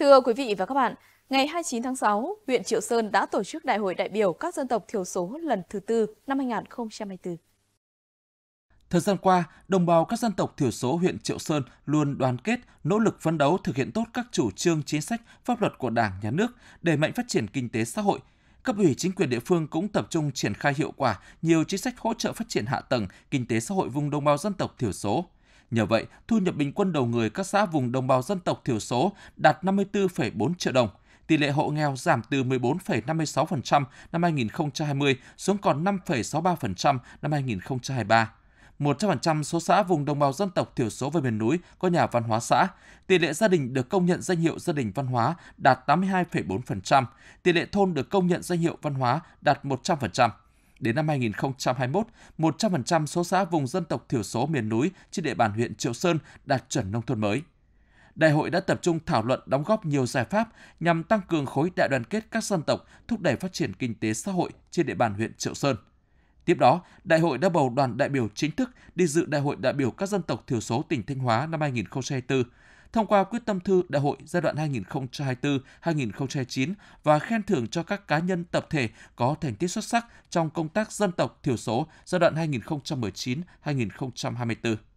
Thưa quý vị và các bạn, ngày 29 tháng 6, huyện Triệu Sơn đã tổ chức Đại hội đại biểu các dân tộc thiểu số lần thứ tư năm 2024. Thời gian qua, đồng bào các dân tộc thiểu số huyện Triệu Sơn luôn đoàn kết, nỗ lực phấn đấu thực hiện tốt các chủ trương chính sách, pháp luật của Đảng, Nhà nước, đẩy mạnh phát triển kinh tế xã hội. Cấp ủy chính quyền địa phương cũng tập trung triển khai hiệu quả nhiều chính sách hỗ trợ phát triển hạ tầng kinh tế xã hội vùng đồng bào dân tộc thiểu số. Nhờ vậy, thu nhập bình quân đầu người các xã vùng đồng bào dân tộc thiểu số đạt 54,4 triệu đồng. Tỷ lệ hộ nghèo giảm từ 14,56% năm 2020 xuống còn 5,63% năm 2023. 100% số xã vùng đồng bào dân tộc thiểu số và miền núi có nhà văn hóa xã. Tỷ lệ gia đình được công nhận danh hiệu gia đình văn hóa đạt 82,4%, tỷ lệ thôn được công nhận danh hiệu văn hóa đạt 100%. Đến năm 2021, 100% số xã vùng dân tộc thiểu số miền núi trên địa bàn huyện Triệu Sơn đạt chuẩn nông thôn mới. Đại hội đã tập trung thảo luận đóng góp nhiều giải pháp nhằm tăng cường khối đại đoàn kết các dân tộc, thúc đẩy phát triển kinh tế xã hội trên địa bàn huyện Triệu Sơn. Tiếp đó, đại hội đã bầu đoàn đại biểu chính thức đi dự đại hội đại biểu các dân tộc thiểu số tỉnh Thanh Hóa năm 2024 thông qua quyết tâm thư đại hội giai đoạn 2024-2029 và khen thưởng cho các cá nhân tập thể có thành tích xuất sắc trong công tác dân tộc thiểu số giai đoạn 2019-2024.